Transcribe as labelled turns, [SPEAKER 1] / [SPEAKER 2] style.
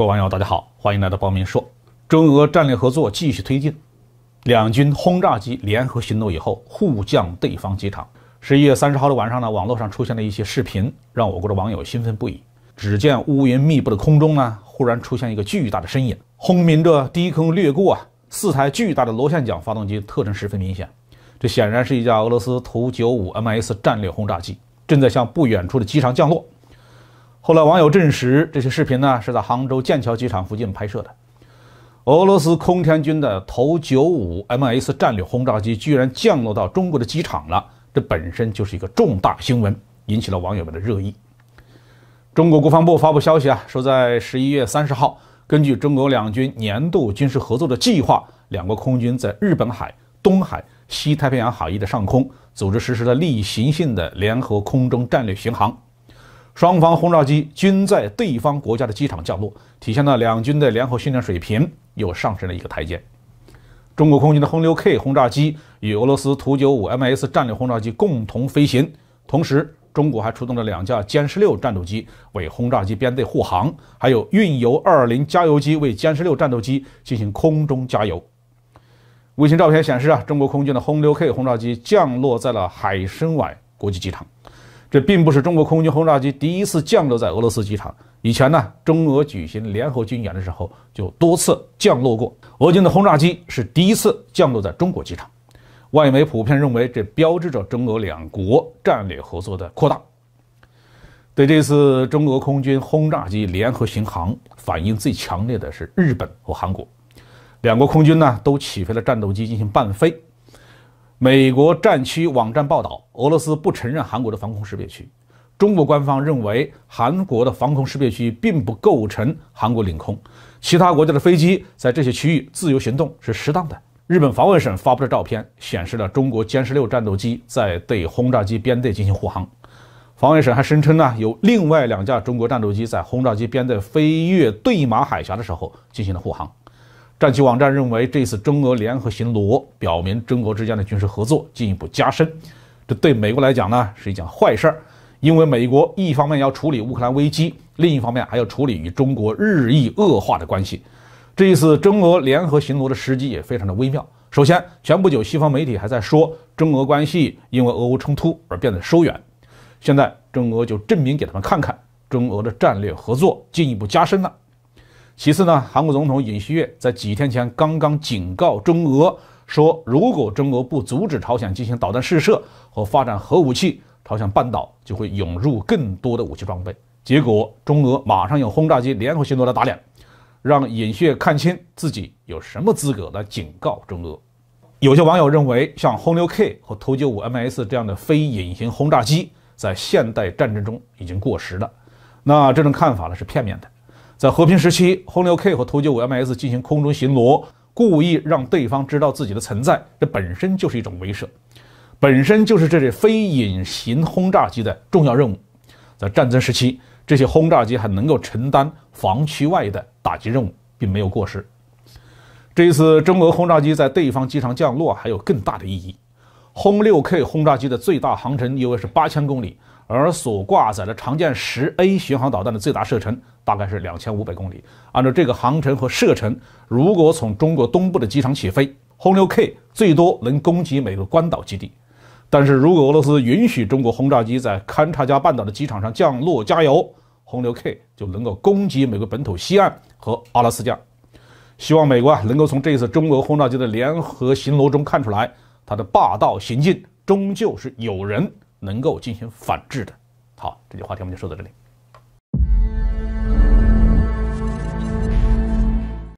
[SPEAKER 1] 各位网友，大家好，欢迎来到报名说。中俄战略合作继续推进，两军轰炸机联合行动以后，互降对方机场。十一月三十号的晚上呢，网络上出现了一些视频，让我国的网友兴奋不已。只见乌云密布的空中呢，忽然出现一个巨大的身影，轰鸣着低空掠过啊，四台巨大的螺旋桨发动机特征十分明显。这显然是一架俄罗斯图九五 MS 战略轰炸机，正在向不远处的机场降落。后来网友证实，这些视频呢是在杭州剑桥机场附近拍摄的。俄罗斯空天军的头 -95MS 战略轰炸机居然降落到中国的机场了，这本身就是一个重大新闻，引起了网友们的热议。中国国防部发布消息啊，说在十一月三十号，根据中国两军年度军事合作的计划，两国空军在日本海、东海、西太平洋海域的上空组织实施了例行性的联合空中战略巡航。双方轰炸机均在对方国家的机场降落，体现了两军的联合训练水平又上升了一个台阶。中国空军的轰六 K 轰炸机与俄罗斯图九五 MS 战略轰炸机共同飞行，同时中国还出动了两架歼十六战斗机为轰炸机编队护航，还有运油二零加油机为歼十六战斗机进行空中加油。卫星照片显示，啊，中国空军的轰六 K 轰炸机降落在了海参崴国际机场。这并不是中国空军轰炸机第一次降落在俄罗斯机场。以前呢，中俄举行联合军演的时候就多次降落过。俄军的轰炸机是第一次降落在中国机场。外媒普遍认为，这标志着中俄两国战略合作的扩大。对这次中俄空军轰炸机联合巡航反应最强烈的是日本和韩国，两国空军呢都起飞了战斗机进行伴飞。美国战区网站报道，俄罗斯不承认韩国的防空识别区。中国官方认为，韩国的防空识别区并不构成韩国领空，其他国家的飞机在这些区域自由行动是适当的。日本防卫省发布的照片显示了中国歼十六战斗机在对轰炸机编队进行护航。防卫省还声称呢，有另外两架中国战斗机在轰炸机编队飞越对马海峡的时候进行了护航。战旗网站认为，这次中俄联合巡逻表明中国之间的军事合作进一步加深，这对美国来讲呢是一件坏事儿，因为美国一方面要处理乌克兰危机，另一方面还要处理与中国日益恶化的关系。这一次中俄联合巡逻的时机也非常的微妙。首先，前不久西方媒体还在说中俄关系因为俄乌冲突而变得疏远，现在中俄就证明给他们看看，中俄的战略合作进一步加深了。其次呢，韩国总统尹锡悦在几天前刚刚警告中俄说，如果中俄不阻止朝鲜进行导弹试射和发展核武器，朝鲜半岛就会涌入更多的武器装备。结果，中俄马上用轰炸机联合巡逻来打脸，让尹锡悦看清自己有什么资格来警告中俄。有些网友认为，像轰六 K 和图九五 MS 这样的非隐形轰炸机在现代战争中已经过时了。那这种看法呢是片面的。在和平时期，轰六 K 和图九五 MS 进行空中巡逻，故意让对方知道自己的存在，这本身就是一种威慑，本身就是这类非隐形轰炸机的重要任务。在战争时期，这些轰炸机还能够承担防区外的打击任务，并没有过时。这一次中俄轰炸机在对方机场降落，还有更大的意义。轰六 K 轰炸机的最大航程约为是八千公里。而所挂载的长剑十 A 巡航导弹的最大射程大概是两千五百公里。按照这个航程和射程，如果从中国东部的机场起飞，轰六 K 最多能攻击美国关岛基地。但是如果俄罗斯允许中国轰炸机在堪察加半岛的机场上降落加油，轰六 K 就能够攻击美国本土西岸和阿拉斯加。希望美国啊能够从这次中俄轰炸机的联合巡逻中看出来，他的霸道行径终究是有人。能够进行反制的。好，这句话题我们就说到这里。